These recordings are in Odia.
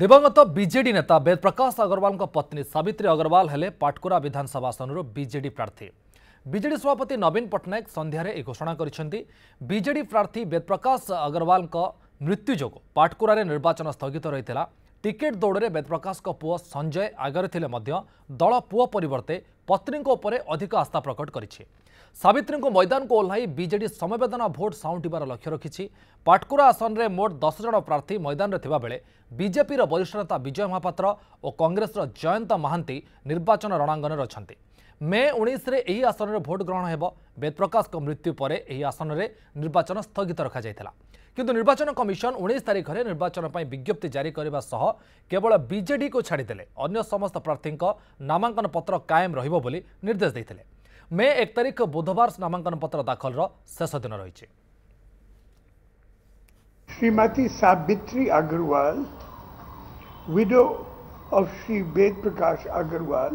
दिवंगत बीजेडी नेता वेद प्रकाश अग्रवाल पत्नी सवित्री अग्रवाल हेले पाटकुरा विधानसभा आसनर बीजेडी प्रार्थी ବିଜେଡି ସଭାପତି ନବୀନ ପଟ୍ଟନାୟକ ସନ୍ଧ୍ୟାରେ ଏହି ଘୋଷଣା କରିଛନ୍ତି ବିଜେଡି ପ୍ରାର୍ଥୀ ବେଦପ୍ରକାଶ ଅଗ୍ରୱାଲଙ୍କ ମୃତ୍ୟୁ ଯୋଗୁଁ ପାଟକୁରାରେ ନିର୍ବାଚନ ସ୍ଥଗିତ ରହିଥିଲା ଟିକେଟ୍ ଦୌଡ଼ରେ ବେଦପ୍ରକାଶଙ୍କ ପୁଅ ସଞ୍ଜୟ ଆଗରେ ଥିଲେ ମଧ୍ୟ ଦଳ ପୁଅ ପରିବର୍ତ୍ତେ ପତ୍ନୀଙ୍କ ଉପରେ ଅଧିକ ଆସ୍ଥା ପ୍ରକଟ କରିଛି ସାବିତ୍ରୀଙ୍କୁ ମଇଦାନକୁ ଓହ୍ଲାଇ ବିଜେଡି ସମବେଦନା ଭୋଟ୍ ସାଉଁଟିବାର ଲକ୍ଷ୍ୟ ରଖିଛି ପାଟକୁରା ଆସନରେ ମୋଟ ଦଶ ଜଣ ପ୍ରାର୍ଥୀ ମଇଦାନରେ ଥିବାବେଳେ ବିଜେପିର ବରିଷ୍ଠ ନେତା ବିଜୟ ମହାପାତ୍ର ଓ କଂଗ୍ରେସର ଜୟନ୍ତ ମହାନ୍ତି ନିର୍ବାଚନ ରଣାଙ୍ଗନରେ ଅଛନ୍ତି ମେ ଉଣେଇଶରେ ଏହି ଆସନରେ ଭୋଟ୍ ଗ୍ରହଣ ହେବ ବେଦପ୍ରକାଶଙ୍କ ମୃତ୍ୟୁ ପରେ ଏହି ଆସନରେ ନିର୍ବାଚନ ସ୍ଥଗିତ ରଖାଯାଇଥିଲା কিন্তু নির্বাচন কমিশন উনিশ তারিখে নির্বাচন বিজ্ঞপ্তি জারি করা সহ কেবল বিজেডি কু ছাড়িদেলে অন্য সমস্ত প্রার্থী নামাঙ্কন পত্র কায়েম রহব বলে নির্দেশ দিয়ে মে এক তারিখ বুধবার নামাঙ্কন পত্র দাখলর শেষ দিন রয়েছে Shrimati Savitri Agarwal widow of Sri Ved Prakash Agarwal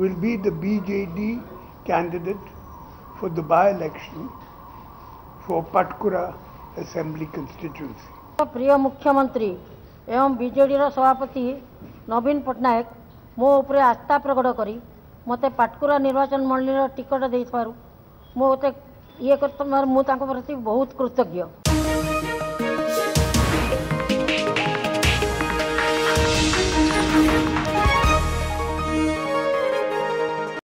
will be the BJD candidate for the by-election for Patkura assembly constituency ପ୍ରିୟ ମୁଖ୍ୟମନ୍ତ୍ରୀ ଏବଂ ବିଜେଡ଼ିର ସଭାପତି ନବୀନ ପଟ୍ଟନାୟକ ମୋ ଉପରେ ଆସ୍ଥା ପ୍ରକଟ କରି ମୋତେ ପାଟକୁରା ନିର୍ବାଚନ ମଣ୍ଡଳୀର ଟିକଟ ଦେଇଥିବାରୁ ମୁଁ ମୋତେ ଇଏ କରିଥିବାରୁ ମୁଁ ତାଙ୍କ ପ୍ରତି ବହୁତ କୃତଜ୍ଞ